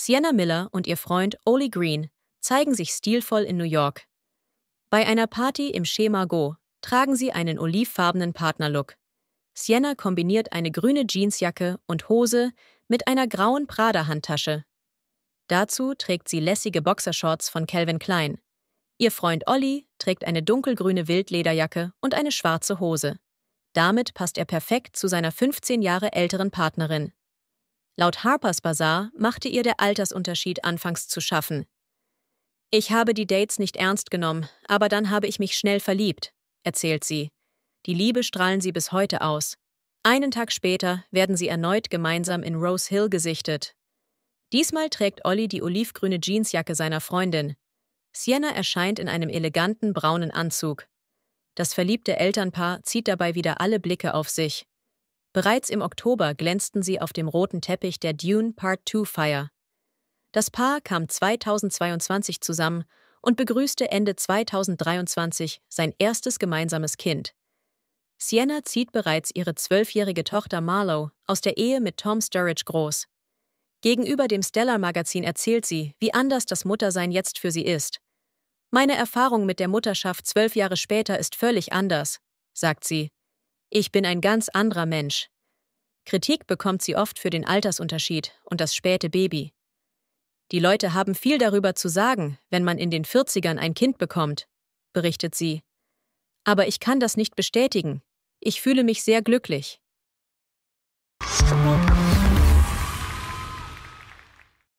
Sienna Miller und ihr Freund Oli Green zeigen sich stilvoll in New York. Bei einer Party im Schema Go tragen sie einen olivfarbenen Partnerlook. Sienna kombiniert eine grüne Jeansjacke und Hose mit einer grauen Prada-Handtasche. Dazu trägt sie lässige Boxershorts von Calvin Klein. Ihr Freund Olli trägt eine dunkelgrüne Wildlederjacke und eine schwarze Hose. Damit passt er perfekt zu seiner 15 Jahre älteren Partnerin. Laut Harper's Bazaar machte ihr der Altersunterschied anfangs zu schaffen. Ich habe die Dates nicht ernst genommen, aber dann habe ich mich schnell verliebt, erzählt sie. Die Liebe strahlen sie bis heute aus. Einen Tag später werden sie erneut gemeinsam in Rose Hill gesichtet. Diesmal trägt Olli die olivgrüne Jeansjacke seiner Freundin. Sienna erscheint in einem eleganten braunen Anzug. Das verliebte Elternpaar zieht dabei wieder alle Blicke auf sich. Bereits im Oktober glänzten sie auf dem roten Teppich der Dune Part 2 Fire. Das Paar kam 2022 zusammen und begrüßte Ende 2023 sein erstes gemeinsames Kind. Sienna zieht bereits ihre zwölfjährige Tochter Marlowe aus der Ehe mit Tom Sturridge groß. Gegenüber dem Stellar-Magazin erzählt sie, wie anders das Muttersein jetzt für sie ist. Meine Erfahrung mit der Mutterschaft zwölf Jahre später ist völlig anders, sagt sie. Ich bin ein ganz anderer Mensch. Kritik bekommt sie oft für den Altersunterschied und das späte Baby. Die Leute haben viel darüber zu sagen, wenn man in den 40ern ein Kind bekommt, berichtet sie. Aber ich kann das nicht bestätigen. Ich fühle mich sehr glücklich.